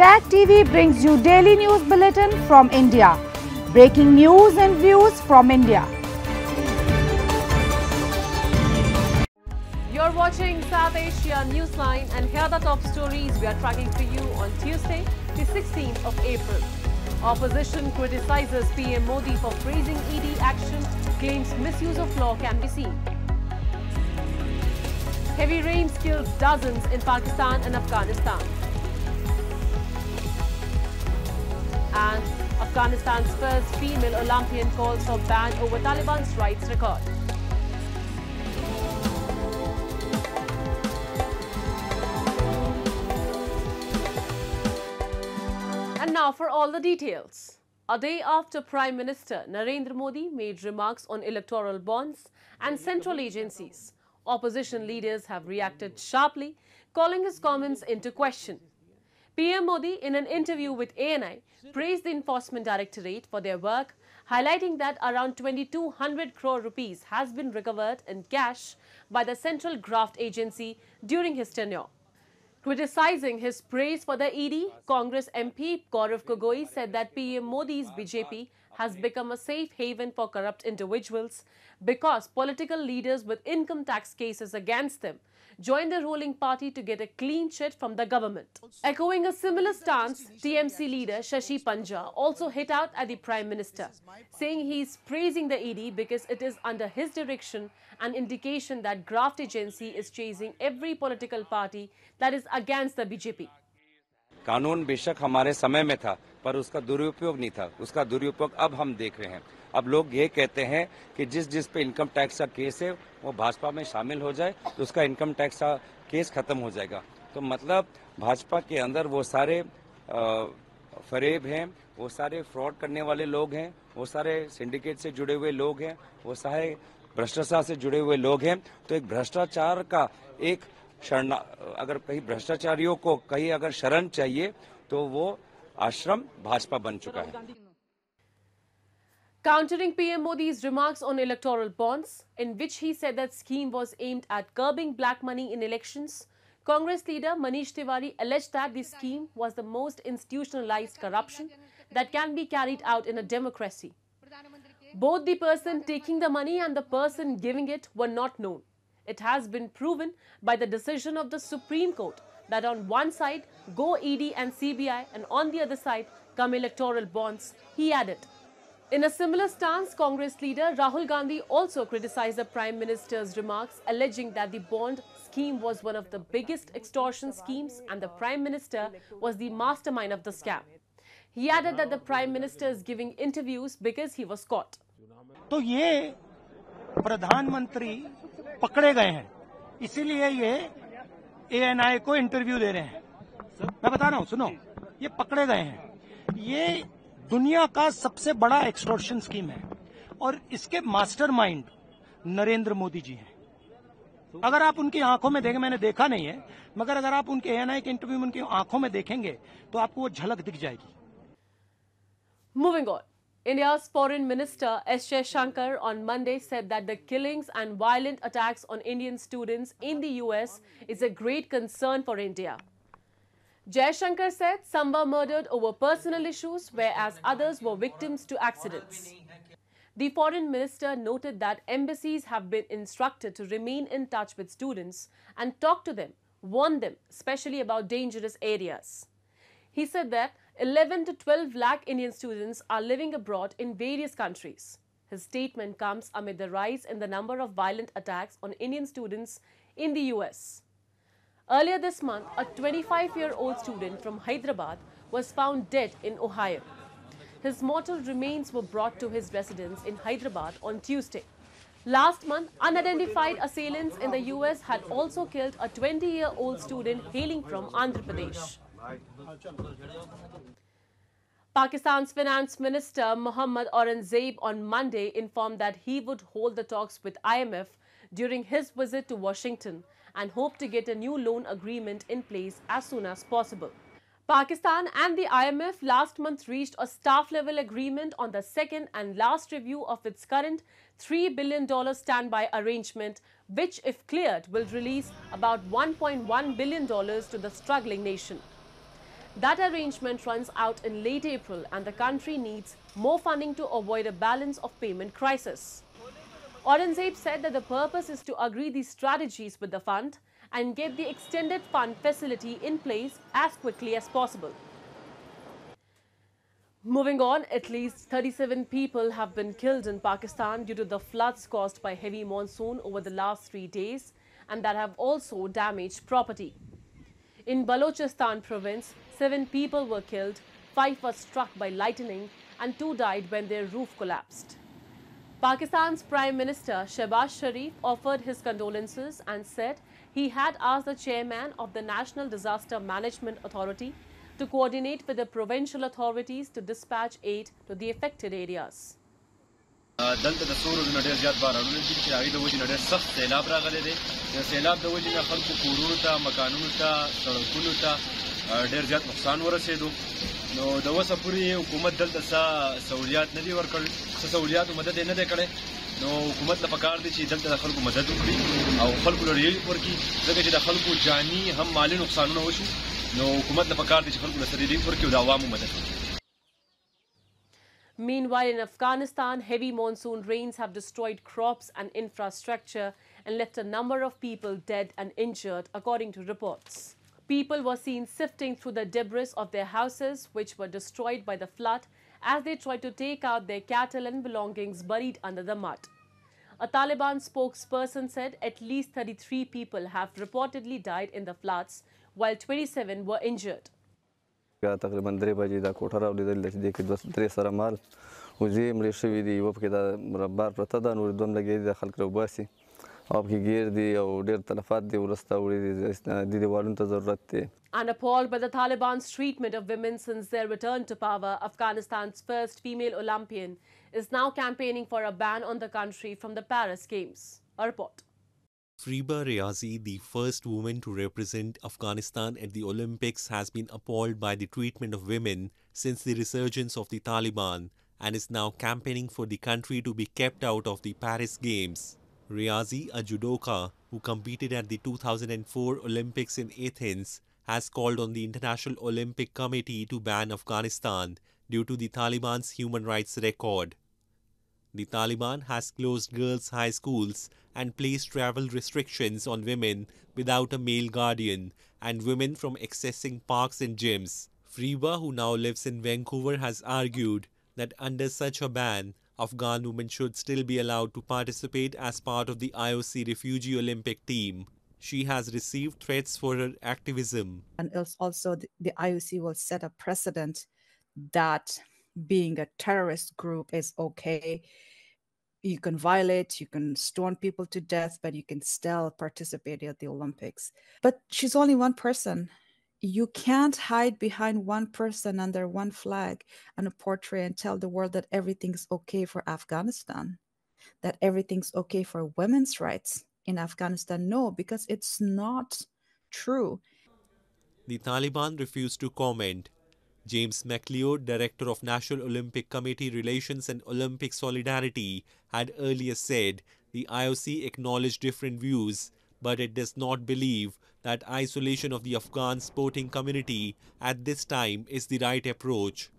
Tag TV brings you daily news bulletin from India. Breaking news and views from India. You're watching South Asia Newsline and here are the top stories we are tracking for you on Tuesday, the 16th of April. Opposition criticizes PM Modi for praising ED action, claims misuse of law can be seen. Heavy rains kills dozens in Pakistan and Afghanistan. and Afghanistan's first female Olympian calls for ban over Taliban's rights record. And now for all the details. A day after Prime Minister Narendra Modi made remarks on electoral bonds and central agencies, opposition leaders have reacted sharply, calling his comments into question. PM Modi, in an interview with ANI, praised the Enforcement Directorate for their work, highlighting that around 2200 crore rupees has been recovered in cash by the Central Graft Agency during his tenure. Criticizing his praise for the ED, Congress MP Gaurav Gogoi said that PM Modi's BJP has become a safe haven for corrupt individuals because political leaders with income tax cases against them join the ruling party to get a clean sheet from the government. Echoing a similar stance, TMC leader Shashi Panja also hit out at the Prime Minister, saying he is praising the ED because it is under his direction an indication that graft agency is chasing every political party that is against the BJP. कानून बेशक हमारे समय में था पर उसका दुरुपयोग नहीं था उसका दुरुपयोग अब हम देख रहे हैं अब लोग ये कहते हैं कि जिस जिस पे इनकम टैक्स का केस है वो भाजपा में शामिल हो जाए तो उसका इनकम टैक्स का केस खत्म हो जाएगा तो मतलब भाजपा के अंदर वो सारे फरेब हैं वो सारे फ्रॉड करने वाले लोग हैं वो सारे सिंडिकेट से जुड़े हुए लोग हैं वो सारे भ्रष्टाचार से जुड़े हुए लोग हैं तो एक भ्रष्टाचार का एक शरण अगर कहीं भ्रष्टाचारियों को कहीं अगर शरण चाहिए तो वो आश्रम भाजपा बन चुका है Countering PM Modi's remarks on electoral bonds, in which he said that scheme was aimed at curbing black money in elections, Congress leader Manish Tiwari alleged that the scheme was the most institutionalized corruption that can be carried out in a democracy. Both the person taking the money and the person giving it were not known. It has been proven by the decision of the Supreme Court that on one side go ED and CBI and on the other side come electoral bonds, he added. In a similar stance, Congress leader Rahul Gandhi also criticized the Prime Minister's remarks alleging that the bond scheme was one of the biggest extortion schemes and the Prime Minister was the mastermind of the scam. He added that the Prime Minister is giving interviews because he was caught. तो ये प्रधानमंत्री पकड़े गए हैं इसीलिए ये ANI को interview दे रहे हैं मैं बता रहा हूँ सुनो ये पकड़े गए हैं ये दुनिया का सबसे बड़ा एक्सटॉर्शन स्कीम है और इसके मास्टरमाइंड नरेंद्र मोदी जी हैं अगर आप उनकी आंखों में देखें मैंने देखा नहीं है मगर अगर आप उनके एएनआई के इंटरव्यू में उनकी आंखों में देखेंगे तो आपको वो झलक दिख जाएगी moving on India's Foreign Minister S. Shankar on Monday said that the killings and violent attacks on Indian students in the US is a great concern for India. Shankar said some were murdered over personal issues, whereas others were victims to accidents. The foreign minister noted that embassies have been instructed to remain in touch with students and talk to them, warn them, especially about dangerous areas. He said that 11 to 12 lakh Indian students are living abroad in various countries. His statement comes amid the rise in the number of violent attacks on Indian students in the US. Earlier this month, a 25 year old student from Hyderabad was found dead in Ohio. His mortal remains were brought to his residence in Hyderabad on Tuesday. Last month, unidentified assailants in the US had also killed a 20 year old student hailing from Andhra Pradesh. Pakistan's finance minister Mohammad Aurangzeb on Monday informed that he would hold the talks with IMF during his visit to Washington and hope to get a new loan agreement in place as soon as possible. Pakistan and the IMF last month reached a staff-level agreement on the second and last review of its current $3 billion standby arrangement, which, if cleared, will release about $1.1 billion to the struggling nation. That arrangement runs out in late April and the country needs more funding to avoid a balance of payment crisis. Aurangzeb said that the purpose is to agree these strategies with the fund and get the extended fund facility in place as quickly as possible. Moving on, at least 37 people have been killed in Pakistan due to the floods caused by heavy monsoon over the last three days and that have also damaged property. In Balochistan province, Seven people were killed, five were struck by lightning, and two died when their roof collapsed. Pakistan's Prime Minister Shehbaz Sharif offered his condolences and said he had asked the chairman of the National Disaster Management Authority to coordinate with the provincial authorities to dispatch aid to the affected areas. دلته د سورو نه ډېر زیات بارانونه چې هغې د وجې ډېر سخت سیلاب راغلی دی د سیلاب د وجې خلکو کورونو ته مکانونو ته سړکونو ته ډیر زیات نقصان ورسېدو نو د وسه پوری حکومت دلته څه سہولیات نه دی ورکړ څه سہولیات مدد نه دی کړي نو حکومت له پکار دي چې دلته خلکو مدد وکړي او خلکو لري ورکی ځکه چې د خلکو جانی هم مالی نقصانونه وشو نو حکومت له پکار دي چې خلکو لري ورکی او د عوامو مدد وکړي Meanwhile, in Afghanistan, heavy monsoon rains have destroyed crops and infrastructure and left a number of people dead and injured, according to reports. People were seen sifting through the debris of their houses, which were destroyed by the flood, as they tried to take out their cattle and belongings buried under the mud. A Taliban spokesperson said at least 33 people have reportedly died in the floods, while 27 were injured. او کې ګیر دی او ډېر تلفات دی ورسته وړي د دیوالونو ته ضرورت دی And appalled by the Taliban's treatment of women since their return to power, Afghanistan's first female Olympian is now campaigning for a ban on the country from the Paris Games. A report. Friba Riazi, the first woman to represent Afghanistan at the Olympics, has been appalled by the treatment of women since the resurgence of the Taliban and is now campaigning for the country to be kept out of the Paris Games. Riazi, a judoka who competed at the 2004 Olympics in Athens, has called on the International Olympic Committee to ban Afghanistan due to the Taliban's human rights record. The Taliban has closed girls' high schools and placed travel restrictions on women without a male guardian and women from accessing parks and gyms. Freeba, who now lives in Vancouver, has argued that under such a ban, Afghan women should still be allowed to participate as part of the IOC Refugee Olympic team. She has received threats for her activism. And also, the IOC will set a precedent that being a terrorist group is okay. You can violate, you can stone people to death, but you can still participate at the Olympics. But she's only one person you can't hide behind one person under one flag and a portrait and tell the world that everything's okay for Afghanistan, that everything's okay for women's rights in Afghanistan. No, because it's not true. The Taliban refused to comment. James McLeod, director of National Olympic Committee Relations and Olympic Solidarity, had earlier said the IOC acknowledged different views but it does not believe that isolation of the Afghan sporting community at this time is the right approach.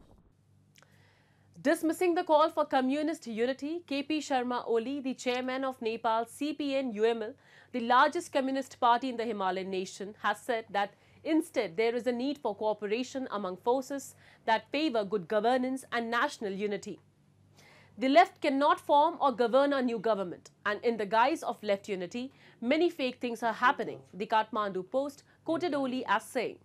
Dismissing the call for communist unity, KP Sharma Oli, the chairman of Nepal's CPN UML, the largest communist party in the Himalayan nation, has said that instead there is a need for cooperation among forces that favor good governance and national unity. The left cannot form or govern a new government, and in the guise of left unity, many fake things are happening, the Kathmandu Post quoted Oli as saying.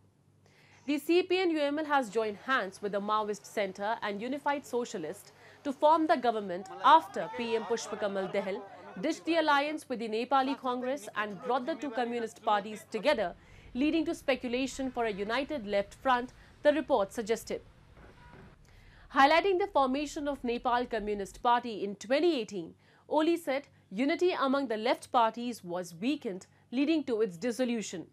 The CPN-UML has joined hands with the Maoist Centre and Unified Socialist to form the government after PM Pushpakamal Dehal ditched the alliance with the Nepali Congress and brought the two communist parties together, leading to speculation for a united left front, the report suggested. Highlighting the formation of Nepal Communist Party in 2018, Oli said unity among the left parties was weakened, leading to its dissolution.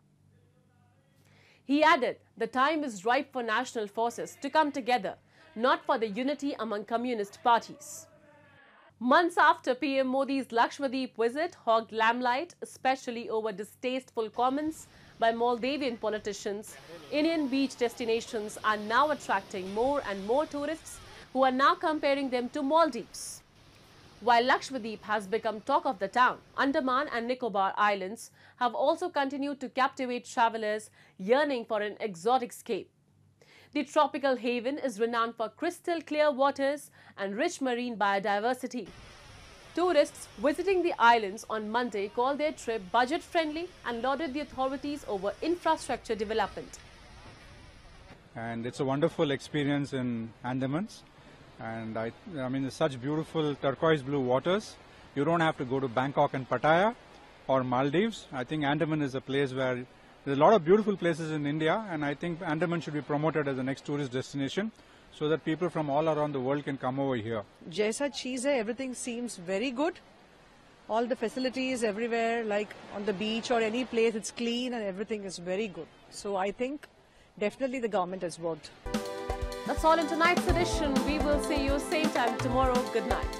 He added, the time is ripe for national forces to come together, not for the unity among communist parties. Months after PM Modi's Lakshmadeep visit hogged limelight, especially over distasteful comments by Moldavian politicians, Indian beach destinations are now attracting more and more tourists who are now comparing them to Maldives. While Lakshmadeep has become talk of the town, Andaman and Nicobar Islands have also continued to captivate travelers yearning for an exotic escape. The tropical haven is renowned for crystal clear waters and rich marine biodiversity. Tourists visiting the islands on Monday called their trip budget-friendly and lauded the authorities over infrastructure development. And it's a wonderful experience in Andamans. And I, I mean, such beautiful turquoise blue waters. You don't have to go to Bangkok and Pattaya or Maldives. I think Andaman is a place where there's a lot of beautiful places in India, and I think Andaman should be promoted as the next tourist destination so that people from all around the world can come over here. Jaisa cheese everything seems very good. All the facilities everywhere, like on the beach or any place, it's clean and everything is very good. So I think definitely the government has worked. That's all in tonight's edition. We will see you same time tomorrow. Good night.